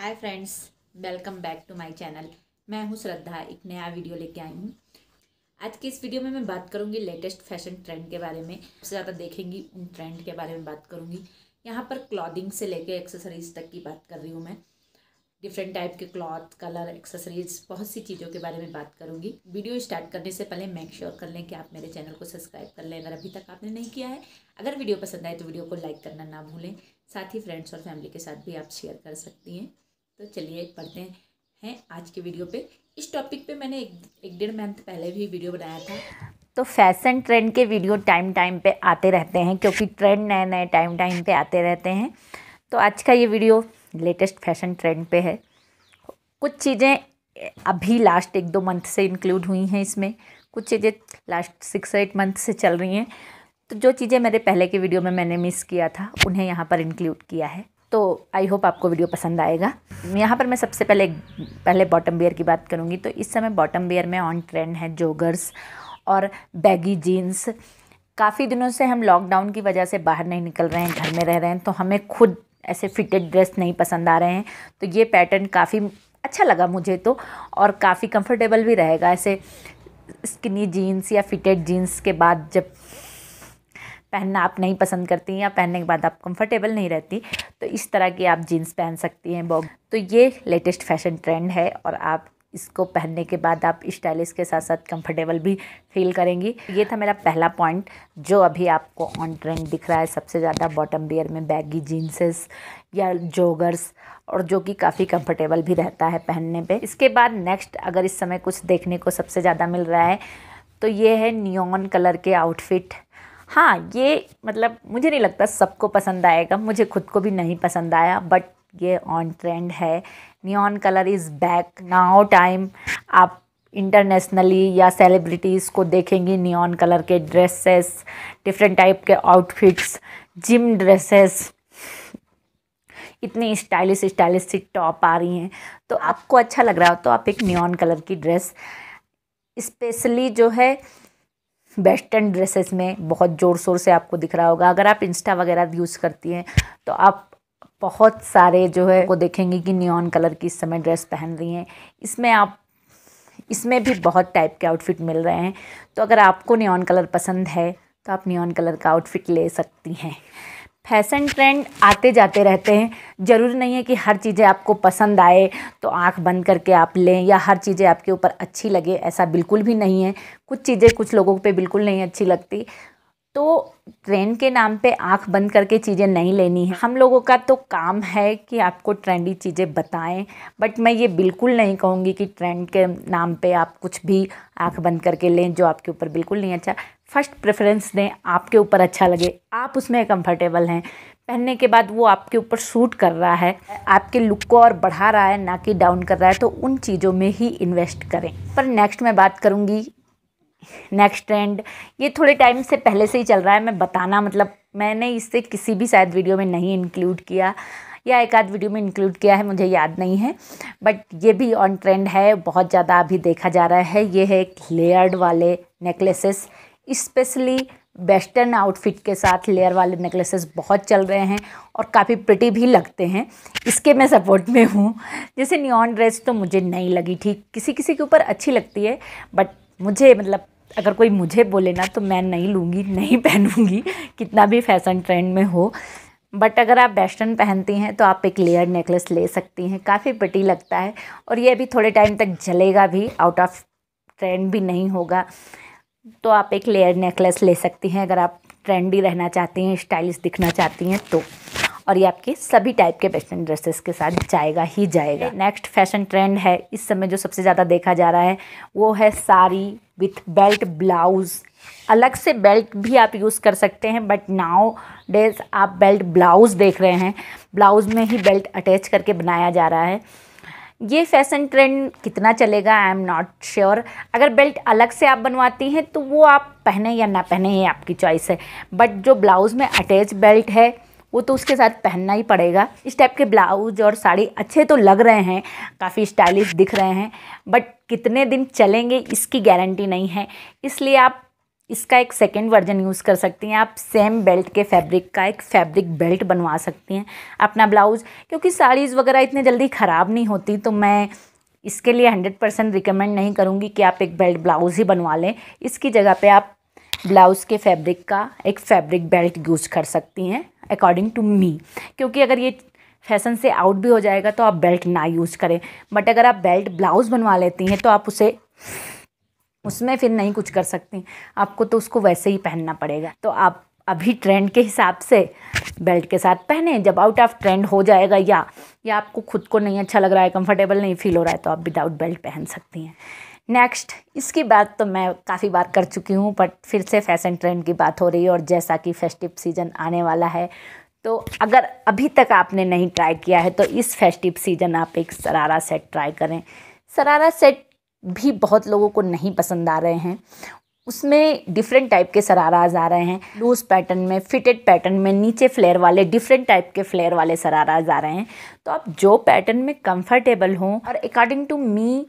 hi friends welcome back to my channel मैं हूं श्रद्धा एक नया वीडियो लेके आई हूं आज के इस वीडियो में मैं बात करूंगी लेटेस्ट फैशन ट्रेंड के बारे में सबसे ज़्यादा देखेंगी उन ट्रेंड के बारे में बात करूंगी यहाँ पर क्लॉदिंग से लेके एक्सेसरीज तक की बात कर रही हूँ मैं डिफरेंट टाइप के क्लॉथ कलर एक्सेसरीज बहुत सी चीज़ों के बारे में बात करूंगी वीडियो स्टार्ट करने से पहले मेक श्योर कर लें कि आप मेरे चैनल को सब्सक्राइब कर लें अगर अभी तक आपने नहीं किया है अगर वीडियो पसंद आए तो वीडियो को लाइक करना ना भूलें साथ ही फ्रेंड्स और फैमिली के साथ भी आप शेयर कर सकती हैं तो चलिए पढ़ते हैं आज के वीडियो पे इस टॉपिक पे मैंने एक एक डेढ़ मंथ पहले भी वीडियो बनाया था तो फैशन ट्रेंड के वीडियो टाइम टाइम पे आते रहते हैं क्योंकि ट्रेंड नए नए टाइम टाइम पे आते रहते हैं तो आज का ये वीडियो लेटेस्ट फैशन ट्रेंड पे है कुछ चीज़ें अभी लास्ट एक दो मंथ से इंक्लूड हुई हैं इसमें कुछ चीज़ें लास्ट सिक्स एट मंथ से चल रही हैं तो जो चीज़ें मेरे पहले के वीडियो में मैंने मिस किया था उन्हें यहाँ पर इंक्लूड किया है तो आई होप आपको वीडियो पसंद आएगा यहाँ पर मैं सबसे पहले पहले बॉटम बियर की बात करूँगी तो इस समय बॉटम बियर में ऑन ट्रेंड है जोगर्स और बैगी जीन्स काफ़ी दिनों से हम लॉकडाउन की वजह से बाहर नहीं निकल रहे हैं घर में रह रहे हैं तो हमें खुद ऐसे फिटेड ड्रेस नहीं पसंद आ रहे हैं तो ये पैटर्न काफ़ी अच्छा लगा मुझे तो और काफ़ी कंफर्टेबल भी रहेगा ऐसे स्किनी जीन्स या फिटेड जीन्स के बाद जब पहनना आप नहीं पसंद करती हैं या पहनने के बाद आप कंफर्टेबल नहीं रहती तो इस तरह की आप जीन्स पहन सकती हैं बॉग तो ये लेटेस्ट फैशन ट्रेंड है और आप इसको पहनने के बाद आप स्टाइलिश के साथ साथ कंफर्टेबल भी फील करेंगी ये था मेरा पहला पॉइंट जो अभी आपको ऑन ट्रेंड दिख रहा है सबसे ज़्यादा बॉटम बियर में बैगी जीन्सेस या जोगर्स और जो कि काफ़ी कंफर्टेबल भी रहता है पहनने पे इसके बाद नेक्स्ट अगर इस समय कुछ देखने को सबसे ज़्यादा मिल रहा है तो ये है नियॉन कलर के आउटफिट हाँ ये मतलब मुझे नहीं लगता सबको पसंद आएगा मुझे खुद को भी नहीं पसंद आया बट ये ऑन ट्रेंड है neon colour is back now time आप इंटरनेशनली या सेलिब्रिटीज़ को देखेंगी नियॉन कलर के ड्रेसेस डिफरेंट टाइप के आउटफिट्स जिम ड्रेसेस इतनी स्टाइलिश स्टाइलिश सी टॉप आ रही हैं तो आपको अच्छा लग रहा हो तो आप एक नियॉन कलर की ड्रेस स्पेशली जो है वेस्टर्न ड्रेसेस में बहुत ज़ोर शोर से आपको दिख रहा होगा अगर आप इंस्टा वगैरह यूज़ करती हैं तो आप बहुत सारे जो है वो देखेंगे कि न्यून कलर की इस समय ड्रेस पहन रही हैं इसमें आप इसमें भी बहुत टाइप के आउटफिट मिल रहे हैं तो अगर आपको न्यून कलर पसंद है तो आप न्यून कलर का आउटफिट ले सकती हैं फैशन ट्रेंड आते जाते रहते हैं ज़रूरी नहीं है कि हर चीज़ें आपको पसंद आए तो आंख बंद करके आप लें या हर चीज़ें आपके ऊपर अच्छी लगे ऐसा बिल्कुल भी नहीं है कुछ चीज़ें कुछ लोगों पे बिल्कुल नहीं अच्छी लगती तो ट्रेंड के नाम पे आंख बंद करके चीज़ें नहीं लेनी है हम लोगों का तो काम है कि आपको ट्रेंडी चीज़ें बताएं बट मैं ये बिल्कुल नहीं कहूँगी कि ट्रेंड के नाम पे आप कुछ भी आंख बंद करके लें जो आपके ऊपर बिल्कुल नहीं अच्छा फर्स्ट प्रेफरेंस दें आपके ऊपर अच्छा लगे आप उसमें कंफर्टेबल हैं पहनने के बाद वो आपके ऊपर सूट कर रहा है आपके लुक को और बढ़ा रहा है ना कि डाउन कर रहा है तो उन चीज़ों में ही इन्वेस्ट करें पर नेक्स्ट मैं बात करूँगी नेक्स्ट ट्रेंड ये थोड़े टाइम से पहले से ही चल रहा है मैं बताना मतलब मैंने इससे किसी भी शायद वीडियो में नहीं इंक्लूड किया या एक आध वीडियो में इंक्लूड किया है मुझे याद नहीं है बट ये भी ऑन ट्रेंड है बहुत ज़्यादा अभी देखा जा रहा है ये है लेयर्ड वाले नेकलेसेस स्पेशली वेस्टर्न आउटफिट के साथ लेयर वाले नेकलेसेस बहुत चल रहे हैं और काफ़ी प्रिटी भी लगते हैं इसके मैं सपोर्ट में हूँ जैसे नियॉन ड्रेस तो मुझे नहीं लगी ठीक किसी किसी के ऊपर अच्छी लगती है बट मुझे मतलब अगर कोई मुझे बोले ना तो मैं नहीं लूँगी नहीं पहनूँगी कितना भी फैशन ट्रेंड में हो बट अगर आप वेस्टर्न पहनती हैं तो आप एक लेयर नेकलेस ले सकती हैं काफ़ी पटी लगता है और ये अभी थोड़े टाइम तक जलेगा भी आउट ऑफ ट्रेंड भी नहीं होगा तो आप एक लेयर नेकलेस ले सकती हैं अगर आप ट्रेंडी रहना चाहती हैं स्टाइलिश दिखना चाहती हैं तो और ये आपके सभी टाइप के वेस्टर्न ड्रेसेस के साथ जाएगा ही जाएगा नेक्स्ट फैशन ट्रेंड है इस समय जो सबसे ज़्यादा देखा जा रहा है वो है साड़ी विथ बेल्ट ब्लाउज अलग से बेल्ट भी आप यूज़ कर सकते हैं बट नाउ डेज आप बेल्ट ब्लाउज देख रहे हैं ब्लाउज में ही बेल्ट अटैच करके बनाया जा रहा है ये फैशन ट्रेंड कितना चलेगा आई एम नॉट श्योर अगर बेल्ट अलग से आप बनवाती हैं तो वो आप पहने या ना पहने ये आपकी चॉइस है बट जो ब्लाउज़ में अटैच बेल्ट है वो तो उसके साथ पहनना ही पड़ेगा इस टाइप के ब्लाउज और साड़ी अच्छे तो लग रहे हैं काफ़ी स्टाइलिश दिख रहे हैं बट कितने दिन चलेंगे इसकी गारंटी नहीं है इसलिए आप इसका एक सेकेंड वर्जन यूज़ कर सकती हैं आप सेम बेल्ट के फैब्रिक का एक फैब्रिक बेल्ट बनवा सकती हैं अपना ब्लाउज़ क्योंकि साड़ीज़ वगैरह इतने जल्दी ख़राब नहीं होती तो मैं इसके लिए हंड्रेड परसेंट रिकमेंड नहीं करूँगी कि आप एक बेल्ट ब्लाउज़ ही बनवा लें इसकी जगह पे आप ब्लाउज़ के फैब्रिक का एक फैब्रिक बेल्ट यूज़ कर सकती हैं अकॉर्डिंग टू मी क्योंकि अगर ये फैशन से आउट भी हो जाएगा तो आप बेल्ट ना यूज़ करें बट अगर आप बेल्ट ब्लाउज़ बनवा लेती हैं तो आप उसे उसमें फिर नहीं कुछ कर सकती आपको तो उसको वैसे ही पहनना पड़ेगा तो आप अभी ट्रेंड के हिसाब से बेल्ट के साथ पहने जब आउट ऑफ ट्रेंड हो जाएगा या या आपको खुद को नहीं अच्छा लग रहा है कंफर्टेबल नहीं फील हो रहा है तो आप विदाउट बेल्ट पहन सकती हैं नेक्स्ट इसकी बात तो मैं काफ़ी बार कर चुकी हूँ बट फिर से फैशन ट्रेंड की बात हो रही है और जैसा कि फेस्टिव सीजन आने वाला है तो अगर अभी तक आपने नहीं ट्राई किया है तो इस फेस्टिव सीजन आप एक सरारा सेट ट्राई करें सरारा सेट भी बहुत लोगों को नहीं पसंद आ रहे हैं उसमें डिफरेंट टाइप के सराराज आ रहे हैं लूज पैटर्न में फिटेड पैटर्न में नीचे फ्लेयर वाले डिफरेंट टाइप के फ्लेयर वाले सराराज आ रहे हैं तो आप जो पैटर्न में कंफर्टेबल हों और अकॉर्डिंग टू मी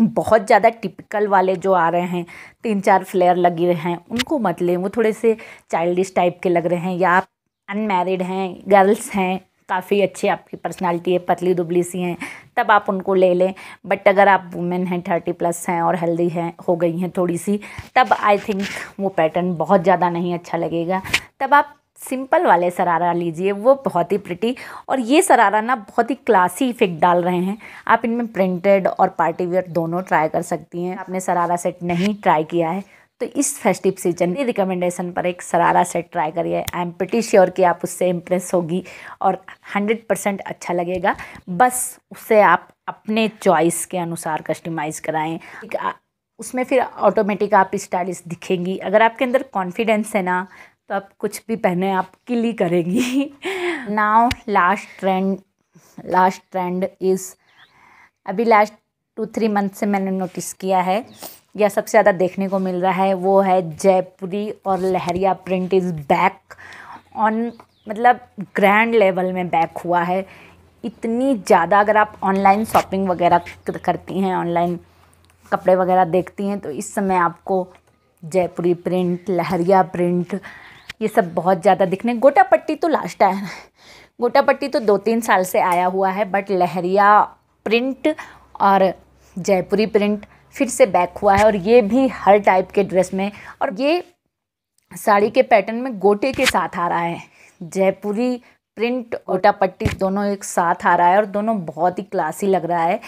बहुत ज़्यादा टिपिकल वाले जो आ रहे हैं तीन चार फ्लेयर लगे रहे हैं उनको मत लें वो थोड़े से चाइल्डिश टाइप के लग रहे हैं या आप अनमेरिड हैं गर्ल्स हैं काफ़ी अच्छी आपकी पर्सनालिटी है पतली दुबली सी हैं तब आप उनको ले लें बट अगर आप वुमेन हैं थर्टी प्लस हैं और हेल्दी हैं हो गई हैं थोड़ी सी तब आई थिंक वो पैटर्न बहुत ज़्यादा नहीं अच्छा लगेगा तब आप सिंपल वाले सरारा लीजिए वो बहुत ही प्रिटी और ये सरारा ना बहुत ही क्लासी इफेक्ट डाल रहे हैं आप इनमें प्रिंटेड और पार्टी वेयर दोनों ट्राई कर सकती हैं आपने सरारा सेट नहीं ट्राई किया है तो इस फेस्टिव सीजन की रिकमेंडेशन पर एक सरारा सेट ट्राई करिए आई एम प्रटी श्योर कि आप उससे इम्प्रेस होगी और 100 परसेंट अच्छा लगेगा बस उसे आप अपने चॉइस के अनुसार कस्टमाइज़ कराएं उसमें फिर ऑटोमेटिक आप स्टाइलिश दिखेंगी अगर आपके अंदर कॉन्फिडेंस है ना तो आप कुछ भी पहने आप किली करेंगी now last trend last trend is अभी लास्ट टू थ्री मंथ से मैंने नोटिस किया है या सबसे ज़्यादा देखने को मिल रहा है वो है जयपुरी और लहरिया प्रिंट इज़ बैक ऑन मतलब ग्रैंड लेवल में बैक हुआ है इतनी ज़्यादा अगर आप ऑनलाइन शॉपिंग वगैरह करती हैं ऑनलाइन कपड़े वगैरह देखती हैं तो इस समय आपको जयपुरी प्रिंट लहरिया प्रिंट ये सब बहुत ज़्यादा दिखने गोटा पट्टी तो लास्ट आया है गोटा पट्टी तो दो तीन साल से आया हुआ है बट लहरिया प्रिंट और जयपुरी प्रिंट फिर से बैक हुआ है और ये भी हर टाइप के ड्रेस में और ये साड़ी के पैटर्न में गोटे के साथ आ रहा है जयपुरी प्रिंट ओटा पट्टी दोनों एक साथ आ रहा है और दोनों बहुत ही क्लासी लग रहा है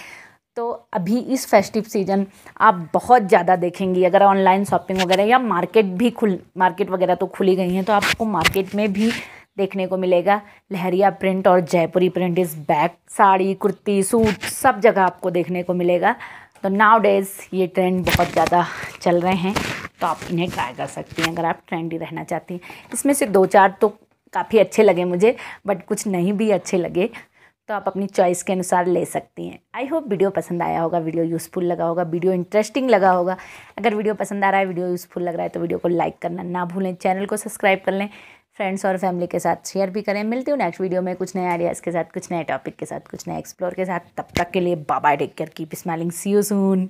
तो अभी इस फेस्टिव सीजन आप बहुत ज़्यादा देखेंगी अगर ऑनलाइन शॉपिंग वगैरह या मार्केट भी खुल मार्केट वगैरह तो खुली गई हैं तो आपको मार्केट में भी देखने को मिलेगा लहरिया प्रिंट और जयपुरी प्रिंट इस बैग साड़ी कुर्ती सूट सब जगह आपको देखने को मिलेगा तो नाव डेज़ ये ट्रेंड बहुत ज़्यादा चल रहे हैं तो आप इन्हें ट्राई कर सकती हैं अगर आप ट्रेंडी रहना चाहती हैं इसमें से दो चार तो काफ़ी अच्छे लगे मुझे बट कुछ नहीं भी अच्छे लगे तो आप अपनी चॉइस के अनुसार ले सकती हैं आई होप वीडियो पसंद आया होगा वीडियो यूज़फुल लगा होगा वीडियो इंटरेस्टिंग लगा होगा अगर वीडियो पसंद आ रहा है वीडियो यूज़फुल लग रहा है तो वीडियो को लाइक करना ना भूलें चैनल को सब्सक्राइब कर लें फ्रेंड्स और फैमिली के साथ शेयर भी करें मिलती हूँ नेक्स्ट वीडियो में कुछ नए आइडियाज़ के साथ कुछ नए टॉपिक के साथ कुछ नए एक्सप्लोर के साथ तब तक के लिए बाबा take care keep smiling see you soon